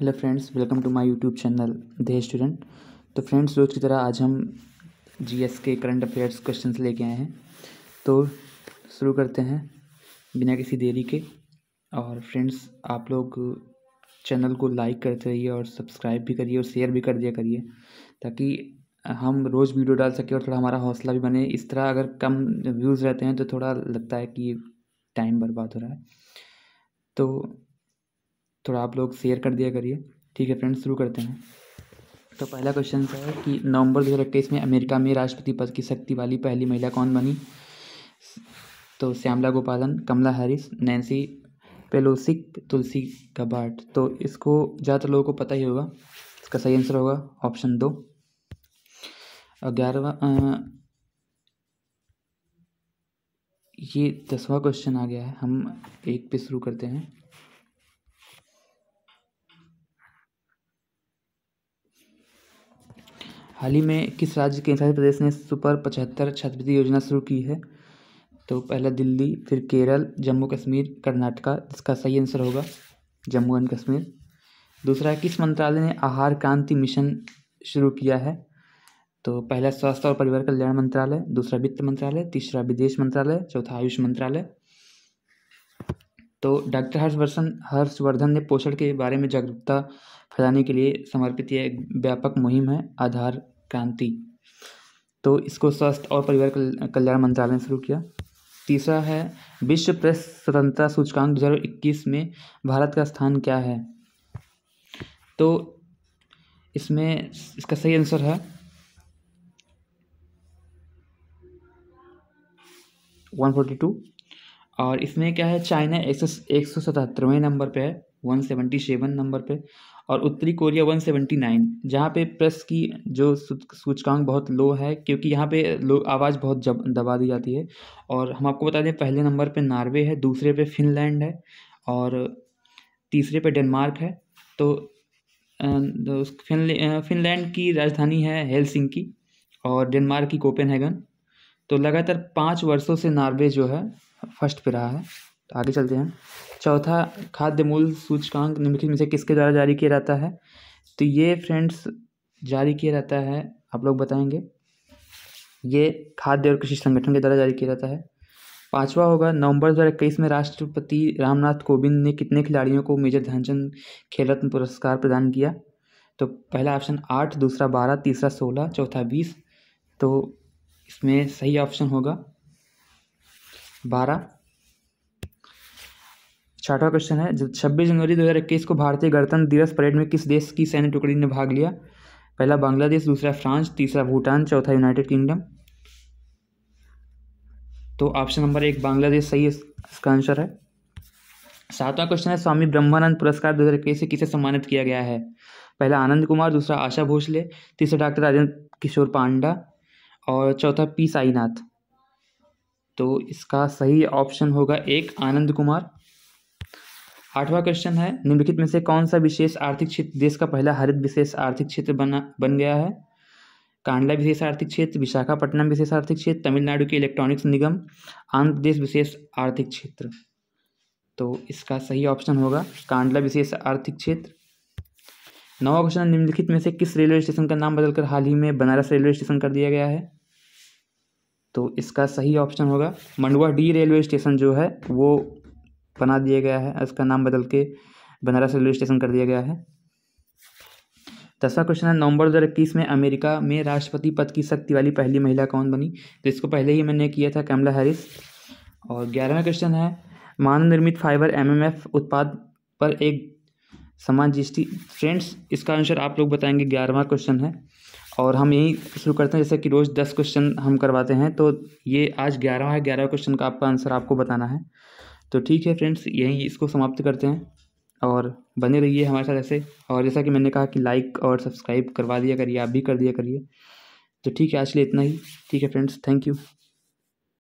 hello friends welcome to my YouTube channel the student तो friends रोज की तरह आज हम जीएस के करंट अफेयर्स क्वेश्चंस लेके आए हैं तो शुरू करते हैं बिना किसी देरी के और फ्रेंड्स आप लोग चैनल को लाइक करते रहिए और सब्सक्राइब भी करिए और शेयर भी कर दिया करिए ताकि हम रोज़ वीडियो डाल सकें और थोड़ा हमारा हौसला भी बने इस तरह अगर कम व्यूज़ रहते हैं तो थोड़ा लगता है कि टाइम बर्बाद हो रहा है तो थोड़ा आप लोग शेयर कर दिया करिए ठीक है फ्रेंड्स शुरू करते हैं तो पहला क्वेश्चन है कि नवंबर दो हज़ार इक्कीस में अमेरिका में राष्ट्रपति पद की शक्ति वाली पहली महिला कौन बनी तो श्यामला गोपालन कमला हैरिस नैन्सी पेलोसिक तुलसी कबाट तो इसको ज़्यादातर लोगों को पता ही होगा इसका सही आंसर होगा ऑप्शन दो और ग्यारहवा ये दसवा क्वेश्चन आ गया है हम एक पे शुरू करते हैं हाल ही में किस राज्य केंद्रशासित प्रदेश ने सुपर पचहत्तर छात्रवृत्ति योजना शुरू की है तो पहला दिल्ली फिर केरल जम्मू कश्मीर कर्नाटका इसका सही आंसर होगा जम्मू एंड कश्मीर दूसरा किस मंत्रालय ने आहार क्रांति मिशन शुरू किया है तो पहला स्वास्थ्य और परिवार कल्याण मंत्रालय दूसरा वित्त मंत्रालय तीसरा विदेश मंत्रालय चौथा आयुष मंत्रालय तो डॉक्टर हर्षवर्धन हर्षवर्धन ने पोषण के बारे में जागरूकता फैलाने के लिए समर्पित यह व्यापक मुहिम है आधार क्रांति तो इसको स्वास्थ्य और परिवार कल्याण मंत्रालय ने शुरू किया तीसरा है विश्व प्रेस स्वतंत्रता सूचकांक 2021 में भारत का स्थान क्या है तो इसमें इसका सही आंसर है वन फोर्टी टू और इसमें क्या है चाइना एक सौ एक सौ सतहत्तरवें नंबर पे है वन सेवेंटी सेवन नंबर पे और उत्तरी कोरिया 179 जहाँ पर प्रेस की जो सूचकांक बहुत लो है क्योंकि यहाँ पे लोग आवाज़ बहुत जब दबा दी जाती है और हम आपको बता दें पहले नंबर पे नार्वे है दूसरे पे फिनलैंड है और तीसरे पे डेनमार्क है तो, तो फिनलैंड की राजधानी है की और डेनमार्क की कोपेनहेगन तो लगातार पाँच वर्षों से नार्वे जो है फर्स्ट पे रहा है तो आगे चलते हैं चौथा खाद्य मूल सूचकांक निम्नलिखित में से किसके द्वारा जारी किया जाता है तो ये फ्रेंड्स जारी किया जाता है आप लोग बताएंगे ये खाद्य और कृषि संगठन के द्वारा जारी किया जाता है पांचवा होगा नवंबर दो हज़ार इक्कीस में राष्ट्रपति रामनाथ कोविंद ने कितने खिलाड़ियों को मेजर ध्यानचंद खेल रत्न पुरस्कार प्रदान किया तो पहला ऑप्शन आठ दूसरा बारह तीसरा सोलह चौथा बीस तो इसमें सही ऑप्शन होगा बारह छठवा क्वेश्चन है जब छब्बीस जनवरी दो को भारतीय गणतंत्र दिवस परेड में किस देश की सैन्य टुकड़ी ने भाग लिया पहला बांग्लादेश दूसरा फ्रांस तीसरा भूटान चौथा यूनाइटेड किंगडम तो ऑप्शन नंबर एक बांग्लादेश सही इसका आंसर है सातवां क्वेश्चन है स्वामी ब्रह्मानंद पुरस्कार दो हज़ार से किसे सम्मानित किया गया है पहला आनंद कुमार दूसरा आशा भोसले तीसरा डॉक्टर राजेंद्र किशोर पांडा और चौथा पी साईनाथ तो इसका सही ऑप्शन होगा एक आनंद कुमार आठवां क्वेश्चन है निम्नलिखित में से कौन सा विशेष आर्थिक क्षेत्र देश का पहला हरित विशेष आर्थिक क्षेत्र बना बन गया है कांडला विशेष आर्थिक क्षेत्र विशाखापट्टनम विशेष आर्थिक क्षेत्र तमिलनाडु के इलेक्ट्रॉनिक्स निगम आंध्र प्रदेश विशेष आर्थिक क्षेत्र तो इसका सही ऑप्शन होगा कांडला विशेष आर्थिक क्षेत्र नवा क्वेश्चन निम्नलिखित में से किस रेलवे स्टेशन का नाम बदलकर हाल ही में बनारस रेलवे स्टेशन कर दिया गया है तो इसका सही ऑप्शन होगा मंडुआ डी रेलवे स्टेशन जो है वो बना दिया गया है इसका नाम बदल के बनारस रेलवे स्टेशन कर दिया गया है दसवा क्वेश्चन है नवंबर दो हज़ार इक्कीस में अमेरिका में राष्ट्रपति पद की शक्ति वाली पहली महिला कौन बनी तो इसको पहले ही मैंने किया था कैमला हैरिस और ग्यारहवा क्वेश्चन है मानव निर्मित फाइबर एमएमएफ उत्पाद पर एक समान जिस्टी फ्रेंड्स इसका आंसर आप लोग बताएंगे ग्यारहवा क्वेश्चन है और हम यही शुरू करते हैं जैसे कि रोज़ दस क्वेश्चन हम करवाते हैं तो ये आज ग्यारहवा है ग्यारह क्वेश्चन का आपका आंसर आपको बताना है तो ठीक है फ्रेंड्स यहीं इसको समाप्त करते हैं और बने रहिए हमारे साथ ऐसे और जैसा कि मैंने कहा कि लाइक और सब्सक्राइब करवा दिया करिए आप भी कर दिया करिए तो ठीक है आज के लिए इतना ही ठीक है फ्रेंड्स थैंक यू